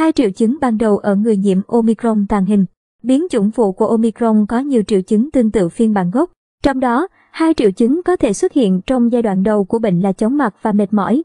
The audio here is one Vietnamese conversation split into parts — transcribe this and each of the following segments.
Hai triệu chứng ban đầu ở người nhiễm Omicron tàng hình. Biến chủng phụ của Omicron có nhiều triệu chứng tương tự phiên bản gốc. Trong đó, hai triệu chứng có thể xuất hiện trong giai đoạn đầu của bệnh là chóng mặt và mệt mỏi.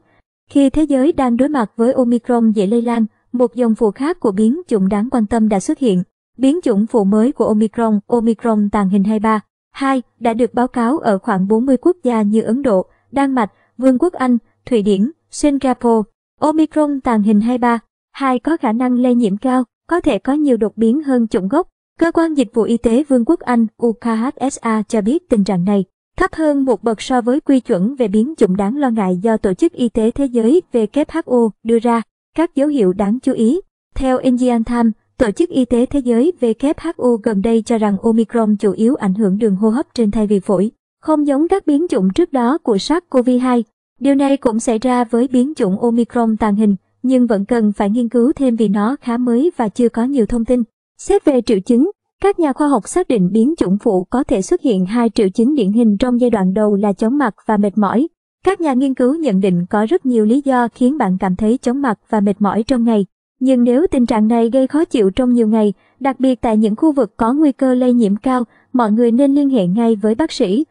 Khi thế giới đang đối mặt với Omicron dễ lây lan, một dòng phụ khác của biến chủng đáng quan tâm đã xuất hiện. Biến chủng phụ mới của Omicron, Omicron tàng hình 23, 2, đã được báo cáo ở khoảng 40 quốc gia như Ấn Độ, Đan Mạch, Vương quốc Anh, Thụy Điển, Singapore. Omicron tàng hình 23, 2. Có khả năng lây nhiễm cao, có thể có nhiều đột biến hơn chủng gốc. Cơ quan Dịch vụ Y tế Vương quốc Anh UKHSA cho biết tình trạng này thấp hơn một bậc so với quy chuẩn về biến chủng đáng lo ngại do Tổ chức Y tế Thế giới WHO đưa ra, các dấu hiệu đáng chú ý. Theo Indian Times, Tổ chức Y tế Thế giới WHO gần đây cho rằng Omicron chủ yếu ảnh hưởng đường hô hấp trên thay vì phổi, không giống các biến chủng trước đó của SARS-CoV-2. Điều này cũng xảy ra với biến chủng Omicron tàng hình, nhưng vẫn cần phải nghiên cứu thêm vì nó khá mới và chưa có nhiều thông tin. Xét về triệu chứng, các nhà khoa học xác định biến chủng phụ có thể xuất hiện hai triệu chứng điển hình trong giai đoạn đầu là chóng mặt và mệt mỏi. Các nhà nghiên cứu nhận định có rất nhiều lý do khiến bạn cảm thấy chóng mặt và mệt mỏi trong ngày. Nhưng nếu tình trạng này gây khó chịu trong nhiều ngày, đặc biệt tại những khu vực có nguy cơ lây nhiễm cao, mọi người nên liên hệ ngay với bác sĩ.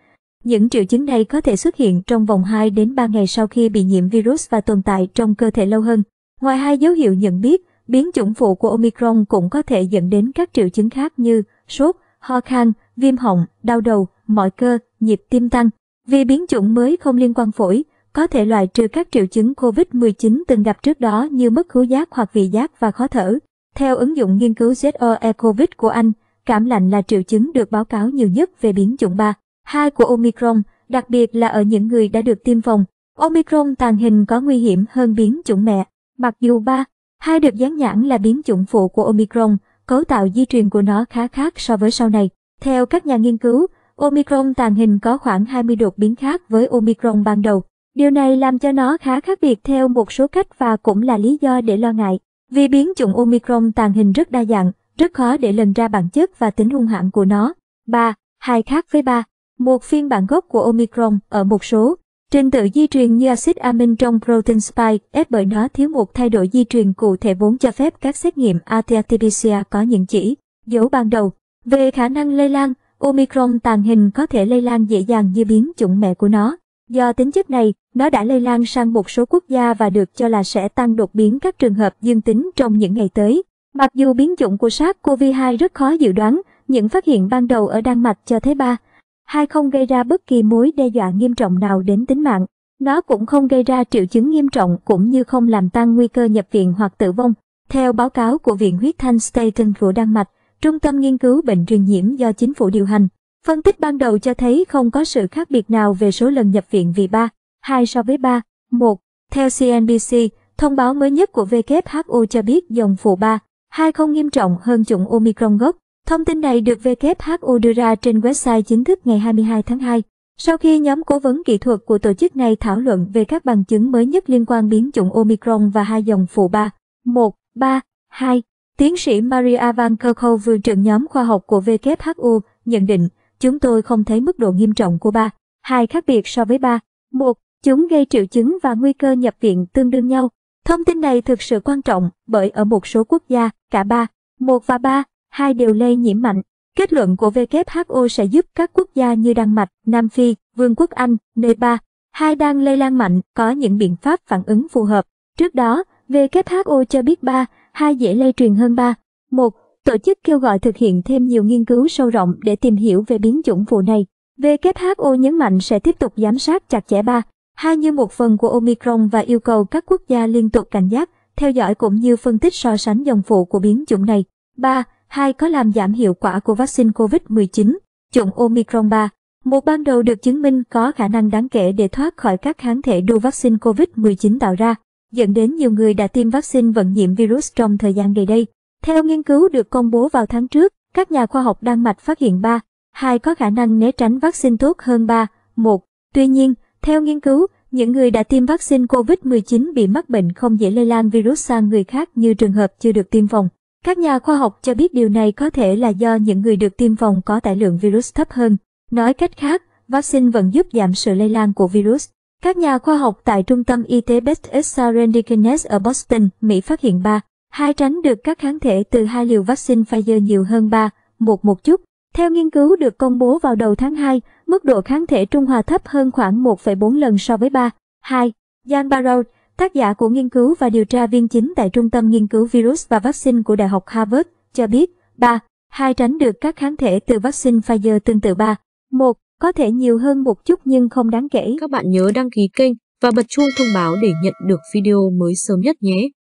Những triệu chứng này có thể xuất hiện trong vòng 2 đến 3 ngày sau khi bị nhiễm virus và tồn tại trong cơ thể lâu hơn. Ngoài hai dấu hiệu nhận biết, biến chủng phụ của Omicron cũng có thể dẫn đến các triệu chứng khác như sốt, ho khan, viêm họng, đau đầu, mỏi cơ, nhịp tim tăng. Vì biến chủng mới không liên quan phổi, có thể loại trừ các triệu chứng COVID-19 từng gặp trước đó như mất khứu giác hoặc vị giác và khó thở. Theo ứng dụng nghiên cứu ZOE COVID của Anh, cảm lạnh là triệu chứng được báo cáo nhiều nhất về biến chủng 3, 2 của Omicron, đặc biệt là ở những người đã được tiêm phòng. Omicron tàng hình có nguy hiểm hơn biến chủng mẹ. Mặc dù ba, hai được dán nhãn là biến chủng phụ của Omicron, cấu tạo di truyền của nó khá khác so với sau này. Theo các nhà nghiên cứu, Omicron tàng hình có khoảng 20 đột biến khác với Omicron ban đầu. Điều này làm cho nó khá khác biệt theo một số cách và cũng là lý do để lo ngại. Vì biến chủng Omicron tàng hình rất đa dạng, rất khó để lần ra bản chất và tính hung hãn của nó. 3. Hai khác với 3. Một phiên bản gốc của Omicron ở một số Trình tự di truyền như axit amin trong protein spike ép bởi nó thiếu một thay đổi di truyền cụ thể vốn cho phép các xét nghiệm ATAT-PCR có những chỉ dấu ban đầu. Về khả năng lây lan, Omicron tàn hình có thể lây lan dễ dàng như biến chủng mẹ của nó. Do tính chất này, nó đã lây lan sang một số quốc gia và được cho là sẽ tăng đột biến các trường hợp dương tính trong những ngày tới. Mặc dù biến chủng của SARS-CoV-2 rất khó dự đoán, những phát hiện ban đầu ở Đan Mạch cho thấy ba hai không gây ra bất kỳ mối đe dọa nghiêm trọng nào đến tính mạng. Nó cũng không gây ra triệu chứng nghiêm trọng cũng như không làm tăng nguy cơ nhập viện hoặc tử vong. Theo báo cáo của Viện Huyết Thanh Staten của Đan Mạch, Trung tâm Nghiên cứu Bệnh truyền nhiễm do chính phủ điều hành, phân tích ban đầu cho thấy không có sự khác biệt nào về số lần nhập viện vì 3, 2 so với 3, 1. Theo CNBC, thông báo mới nhất của WHO cho biết dòng phụ 3, 2 không nghiêm trọng hơn chủng Omicron gốc. Thông tin này được WHO đưa ra trên website chính thức ngày 22 tháng 2, sau khi nhóm cố vấn kỹ thuật của tổ chức này thảo luận về các bằng chứng mới nhất liên quan biến chủng Omicron và hai dòng phụ 3, 1, 3, 2. Tiến sĩ Maria Van Kerkhove, trưởng nhóm khoa học của WHO, nhận định, chúng tôi không thấy mức độ nghiêm trọng của 3, 2 khác biệt so với 3, 1. Chúng gây triệu chứng và nguy cơ nhập viện tương đương nhau. Thông tin này thực sự quan trọng bởi ở một số quốc gia, cả 3, 1 và 3, hai đều lây nhiễm mạnh. Kết luận của WHO sẽ giúp các quốc gia như Đan Mạch, Nam Phi, Vương quốc Anh, Nepal, hai đang lây lan mạnh, có những biện pháp phản ứng phù hợp. Trước đó, WHO cho biết ba, hai dễ lây truyền hơn ba. Một, tổ chức kêu gọi thực hiện thêm nhiều nghiên cứu sâu rộng để tìm hiểu về biến chủng phụ này. WHO nhấn mạnh sẽ tiếp tục giám sát chặt chẽ ba, hai như một phần của Omicron và yêu cầu các quốc gia liên tục cảnh giác, theo dõi cũng như phân tích so sánh dòng phụ của biến chủng này. 3. 2. Có làm giảm hiệu quả của vaccine COVID-19, chủng Omicron 3. Một ban đầu được chứng minh có khả năng đáng kể để thoát khỏi các kháng thể đu vaccine COVID-19 tạo ra, dẫn đến nhiều người đã tiêm vaccine vẫn nhiễm virus trong thời gian gần đây. Theo nghiên cứu được công bố vào tháng trước, các nhà khoa học Đan Mạch phát hiện 3, 2 có khả năng né tránh vaccine tốt hơn 3, 1. Tuy nhiên, theo nghiên cứu, những người đã tiêm vaccine COVID-19 bị mắc bệnh không dễ lây lan virus sang người khác như trường hợp chưa được tiêm phòng. Các nhà khoa học cho biết điều này có thể là do những người được tiêm phòng có tải lượng virus thấp hơn. Nói cách khác, vaccine vẫn giúp giảm sự lây lan của virus. Các nhà khoa học tại Trung tâm Y tế Beth Israel Deaconess ở Boston, Mỹ phát hiện ba, hai tránh được các kháng thể từ hai liều vaccine Pfizer nhiều hơn ba, một một chút. Theo nghiên cứu được công bố vào đầu tháng 2, mức độ kháng thể trung hòa thấp hơn khoảng 1,4 lần so với 3. 2. Jan Barrow, Tác giả của nghiên cứu và điều tra viên chính tại Trung tâm Nghiên cứu Virus và Vaccine của Đại học Harvard cho biết, 3. Hai tránh được các kháng thể từ vaccine Pfizer tương tự 3. 1. Có thể nhiều hơn một chút nhưng không đáng kể. Các bạn nhớ đăng ký kênh và bật chuông thông báo để nhận được video mới sớm nhất nhé.